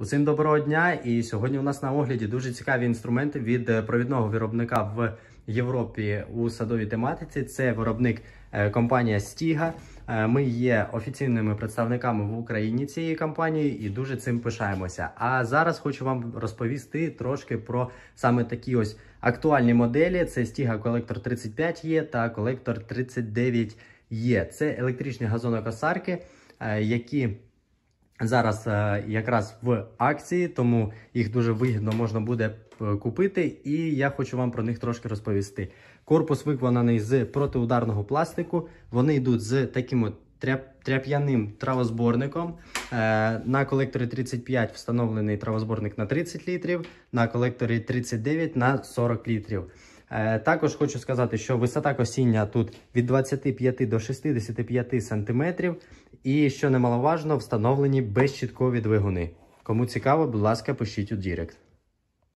Усім доброго дня! І сьогодні у нас на огляді дуже цікаві інструменти від е, провідного виробника в Європі у садовій тематиці. Це виробник е, компанія Стіга. Е, ми є офіційними представниками в Україні цієї компанії і дуже цим пишаємося. А зараз хочу вам розповісти трошки про саме такі ось актуальні моделі: це Стіга Колектор 35 е та Колектор 39 е Це електричні газонокосарки, які Зараз е, якраз в акції, тому їх дуже вигідно можна буде е, купити, і я хочу вам про них трошки розповісти. Корпус виконаний з протиударного пластику. Вони йдуть з таким тряп'яним травозборником. Е, на колекторі 35 встановлений травозборник на 30 літрів, на колекторі 39 на 40 літрів. Е, також хочу сказати, що висота косіння тут від 25 до 65 см, і що немаловажно, встановлені безчіткові двигуни. Кому цікаво, будь ласка, пишіть у Дірект.